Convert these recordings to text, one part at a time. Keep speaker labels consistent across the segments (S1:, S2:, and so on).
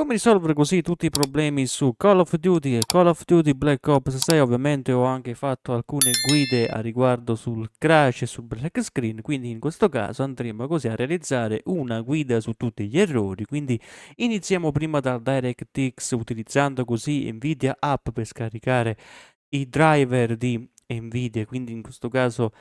S1: Come risolvere così tutti i problemi su Call of Duty e Call of Duty Black Ops 6? Ovviamente ho anche fatto alcune guide a riguardo sul crash e sul black screen, quindi in questo caso andremo così a realizzare una guida su tutti gli errori. Quindi iniziamo prima dal DirectX utilizzando così Nvidia App per scaricare i driver di Nvidia, quindi in questo caso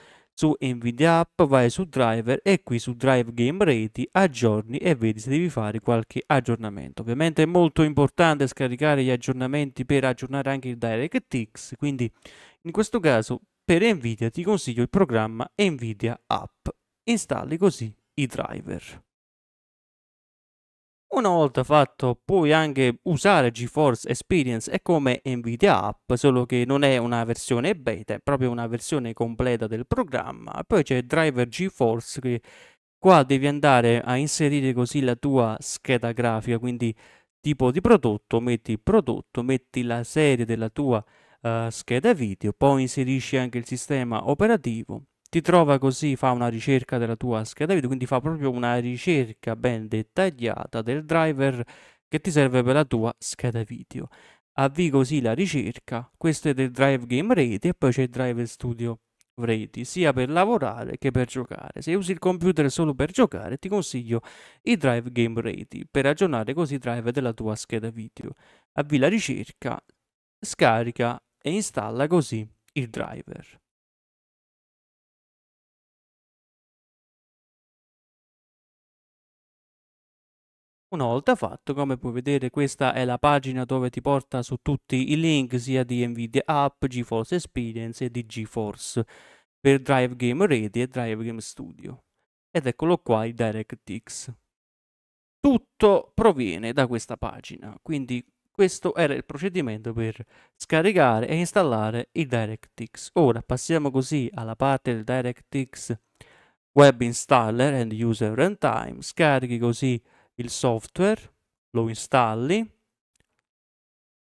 S1: su Nvidia App vai su driver e qui su drive game Rating aggiorni e vedi se devi fare qualche aggiornamento ovviamente è molto importante scaricare gli aggiornamenti per aggiornare anche il DirectX quindi in questo caso per Nvidia ti consiglio il programma Nvidia App installi così i driver una volta fatto puoi anche usare GeForce Experience come Nvidia App, solo che non è una versione beta, è proprio una versione completa del programma. Poi c'è Driver GeForce che qua devi andare a inserire così la tua scheda grafica, quindi tipo di prodotto, metti prodotto, metti la serie della tua uh, scheda video, poi inserisci anche il sistema operativo ti trova così, fa una ricerca della tua scheda video, quindi fa proprio una ricerca ben dettagliata del driver che ti serve per la tua scheda video. Avvii così la ricerca, questo è del Drive Game Ready e poi c'è il Drive Studio Ready, sia per lavorare che per giocare. Se usi il computer solo per giocare ti consiglio i Drive Game Ready per aggiornare così i driver della tua scheda video. Avvii la ricerca, scarica e installa
S2: così il driver. Una volta fatto,
S1: come puoi vedere, questa è la pagina dove ti porta su tutti i link sia di Nvidia App, GeForce Experience e di GeForce per Drive Game Ready e Drive Game Studio. Ed eccolo qua il DirectX. Tutto proviene da questa pagina, quindi questo era il procedimento per scaricare e installare il DirectX. Ora passiamo così alla parte del DirectX Web Installer and User Runtime, scarichi così il software, lo installi,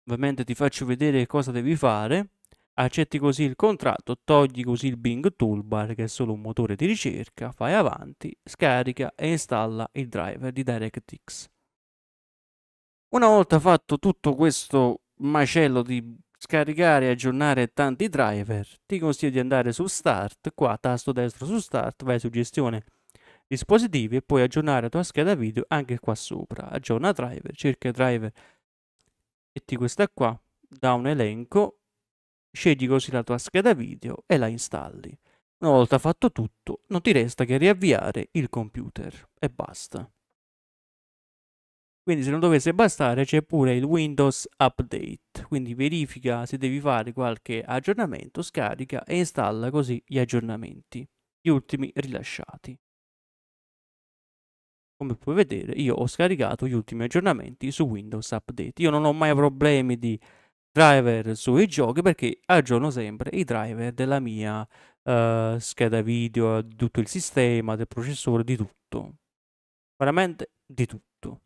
S1: ovviamente ti faccio vedere cosa devi fare, accetti così il contratto, togli così il Bing Toolbar che è solo un motore di ricerca, fai avanti, scarica e installa il driver di DirectX. Una volta fatto tutto questo macello di scaricare e aggiornare tanti driver, ti consiglio di andare su Start, qua tasto destro su Start, vai su gestione dispositivi e puoi aggiornare la tua scheda video anche qua sopra. Aggiorna driver, cerca driver e ti questa qua da un elenco, scegli così la tua scheda video e la installi. Una volta fatto tutto, non ti resta che riavviare il computer e basta. Quindi se non dovesse bastare c'è pure il Windows Update, quindi verifica se devi fare qualche aggiornamento, scarica e installa così gli aggiornamenti, gli ultimi rilasciati. Come puoi vedere io ho scaricato gli ultimi aggiornamenti su Windows Update. Io non ho mai problemi di driver sui giochi perché aggiorno sempre i driver della mia uh, scheda video, di tutto il sistema,
S2: del processore, di tutto. Veramente di tutto.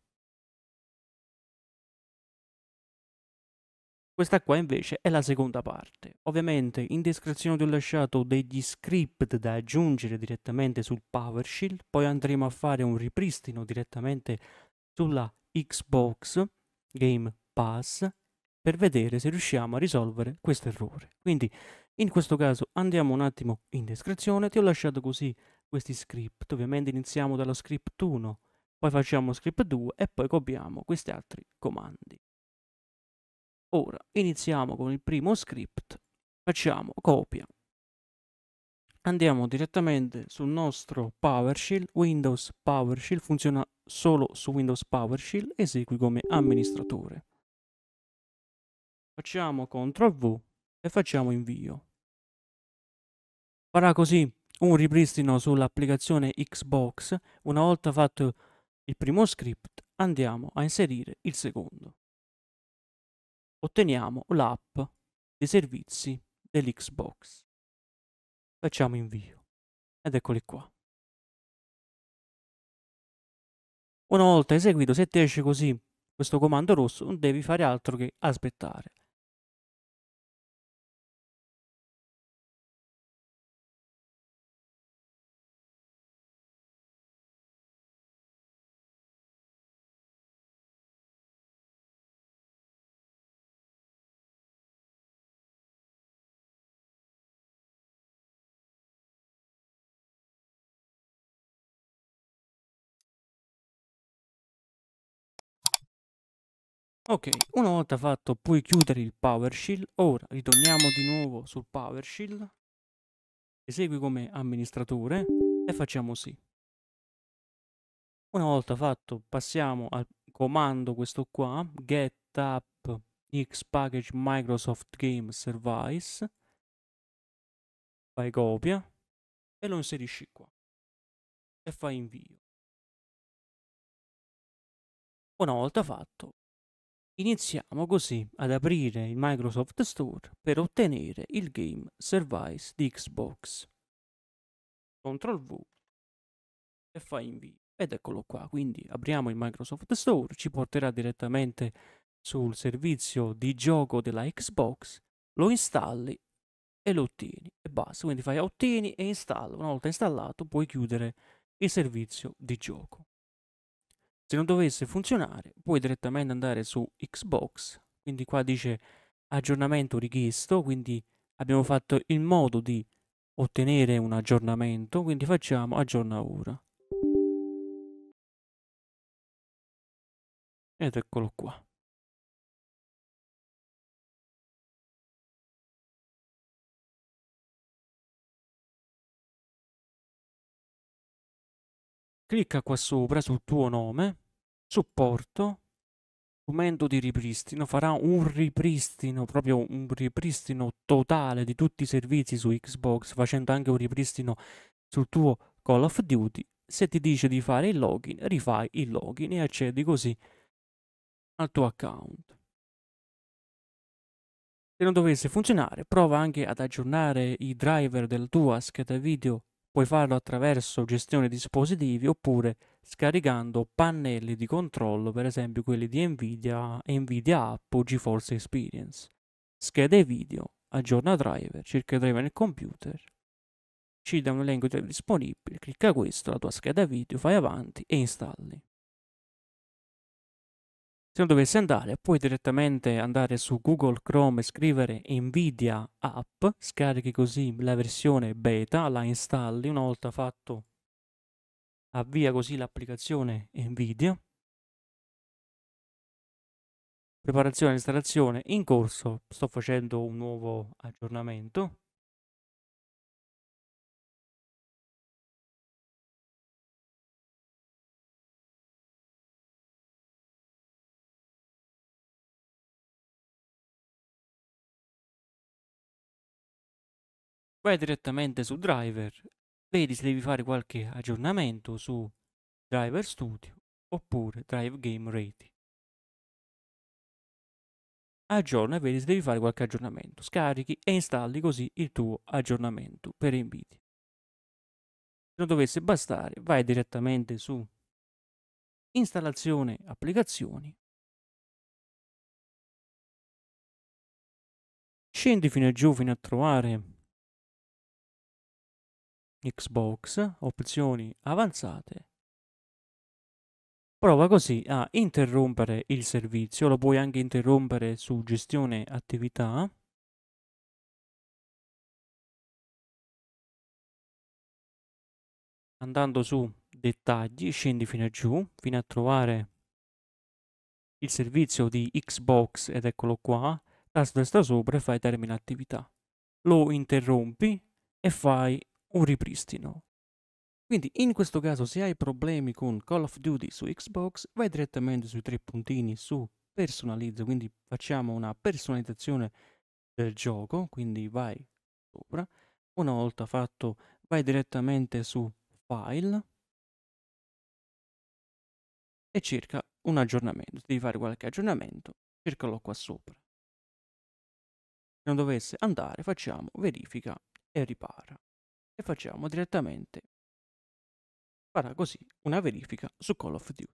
S2: Questa qua invece è la seconda parte.
S1: Ovviamente in descrizione ti ho lasciato degli script da aggiungere direttamente sul PowerShell, poi andremo a fare un ripristino direttamente sulla Xbox Game Pass per vedere se riusciamo a risolvere questo errore. Quindi in questo caso andiamo un attimo in descrizione, ti ho lasciato così questi script. Ovviamente iniziamo dallo script 1, poi facciamo script 2 e poi copiamo questi altri comandi. Ora iniziamo con il primo script, facciamo copia. Andiamo direttamente sul nostro PowerShell, Windows PowerShell, funziona solo su Windows PowerShell, esegui come amministratore. Facciamo CTRL V e facciamo invio. Farà così un ripristino sull'applicazione Xbox, una volta fatto il primo script andiamo a inserire
S2: il secondo otteniamo l'app dei servizi dell'Xbox. Facciamo invio ed eccoli qua. Una volta eseguito, se ti esce così questo comando rosso, non devi fare altro che aspettare. Ok, una volta fatto puoi chiudere il PowerShell. Ora ritorniamo di
S1: nuovo sul PowerShell. Esegui come amministratore e facciamo sì. Una volta fatto passiamo al comando questo qua, get app x package Microsoft Game Service.
S2: Fai copia e lo inserisci qua. E fai invio. Una volta fatto Iniziamo così ad aprire il Microsoft Store per ottenere
S1: il game Service di Xbox. CTRL V e fai invio. Ed eccolo qua, quindi apriamo il Microsoft Store, ci porterà direttamente sul servizio di gioco della Xbox, lo installi e lo ottieni e basta. Quindi fai ottieni e installa. Una volta installato puoi chiudere il servizio di gioco se non dovesse funzionare puoi direttamente andare su Xbox, quindi qua dice aggiornamento richiesto, quindi abbiamo fatto il modo di ottenere un aggiornamento, quindi facciamo aggiorna
S2: ora. Ed eccolo qua. Clicca qua sopra sul tuo nome, supporto,
S1: strumento di ripristino, farà un ripristino, proprio un ripristino totale di tutti i servizi su Xbox, facendo anche un ripristino sul tuo Call of Duty. Se ti dice di fare il login, rifai il login e accedi così al tuo account. Se non dovesse funzionare, prova anche ad aggiornare i driver della tua scheda video Puoi farlo attraverso gestione dispositivi oppure scaricando pannelli di controllo, per esempio quelli di Nvidia, Nvidia App o GeForce Experience. Schede video, aggiorna driver, cerca driver nel computer, ci dà un elenco di disponibili, clicca questo, la tua scheda video, fai avanti e installi se non dovessi andare, puoi direttamente andare su Google Chrome e scrivere Nvidia App, scarichi così la versione beta, la installi, una volta fatto avvia così l'applicazione Nvidia.
S2: Preparazione e installazione in corso, sto facendo un nuovo aggiornamento. vai direttamente su driver, vedi se devi fare qualche
S1: aggiornamento su driver studio oppure drive game rating. Aggiorna e vedi se devi fare qualche aggiornamento. Scarichi e installi così il tuo aggiornamento per nvidia Se non dovesse bastare,
S2: vai direttamente su installazione applicazioni scendi fino a giù fino a trovare Xbox, opzioni avanzate. Prova così a interrompere il servizio, lo puoi anche interrompere su gestione attività. Andando su dettagli, scendi fino a giù, fino a trovare il
S1: servizio di Xbox ed eccolo qua, tasto destra sopra e fai termina attività. Lo interrompi e fai un ripristino. Quindi in questo caso se hai problemi con Call of Duty su Xbox vai direttamente sui tre puntini su personalizzo, quindi facciamo una personalizzazione del gioco, quindi vai sopra, una volta fatto vai direttamente su file
S2: e cerca un aggiornamento, devi fare qualche aggiornamento, cercalo qua sopra. Se non dovesse andare facciamo verifica e ripara e facciamo direttamente farà così una verifica su Call of Duty.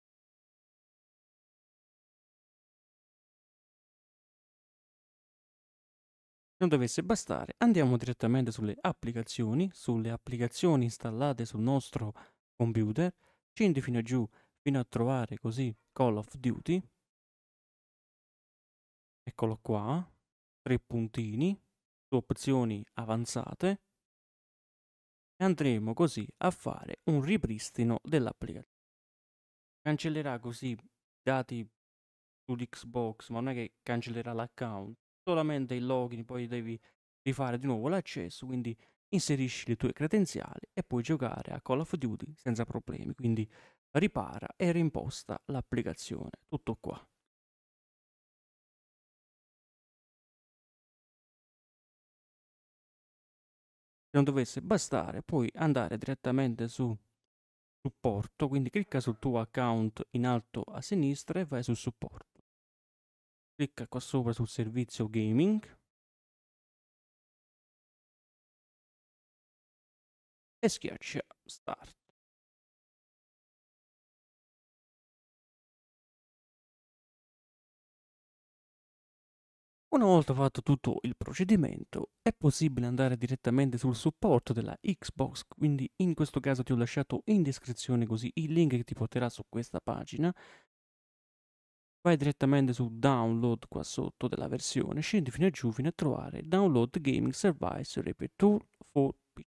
S2: Non dovesse bastare,
S1: andiamo direttamente sulle applicazioni, sulle applicazioni installate sul nostro computer, scendi fino a giù fino a trovare così Call of Duty. Eccolo qua, tre puntini, su opzioni avanzate, e Andremo così a fare un ripristino dell'applicazione. Cancellerà così i dati sull'Xbox, ma non è che cancellerà l'account, solamente il login, poi devi rifare di nuovo l'accesso, quindi inserisci le tue credenziali e puoi giocare a Call of Duty
S2: senza problemi, quindi ripara e rimposta l'applicazione. Tutto qua. non dovesse bastare puoi andare direttamente su
S1: supporto, quindi clicca sul tuo account in alto a sinistra e vai su supporto.
S2: Clicca qua sopra sul servizio gaming. E schiaccia start. Una volta fatto tutto il procedimento, è
S1: possibile andare direttamente sul supporto della Xbox, quindi in questo caso ti ho lasciato in descrizione così il link che ti porterà su questa pagina. Vai direttamente su download qua sotto della versione, scendi fino a giù fino a trovare download gaming service repair tool for PC.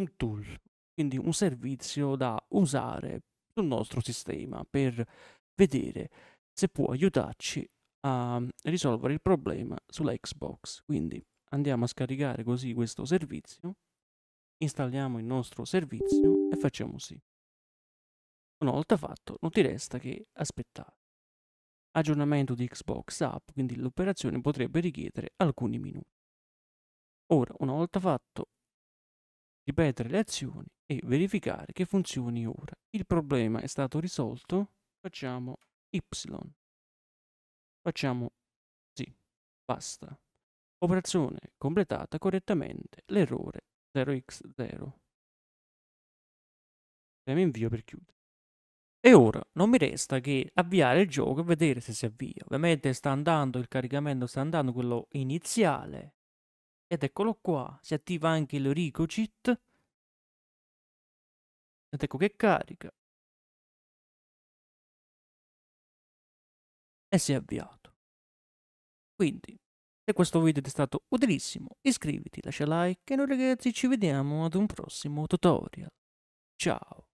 S1: Un tool, quindi un servizio da usare sul nostro sistema per vedere se può aiutarci a risolvere il problema sulla Xbox. Quindi andiamo a scaricare così questo servizio, installiamo il nostro servizio e facciamo sì. Una volta fatto non ti resta che aspettare. Aggiornamento di Xbox App, quindi l'operazione potrebbe richiedere alcuni minuti. Ora, una volta fatto, ripetere le azioni e verificare che funzioni ora. Il problema è stato risolto, facciamo Y
S2: Facciamo così, basta. Operazione completata correttamente, l'errore 0x0.
S1: Premo invio per chiudere. E ora non mi resta che avviare il gioco e vedere se si avvia. Ovviamente sta andando, il caricamento sta andando, quello iniziale.
S2: Ed eccolo qua, si attiva anche il Rico Ed ecco che carica. e si è avviato. Quindi, se questo video ti è stato utilissimo, iscriviti, lascia like e noi ragazzi ci vediamo ad un prossimo tutorial. Ciao!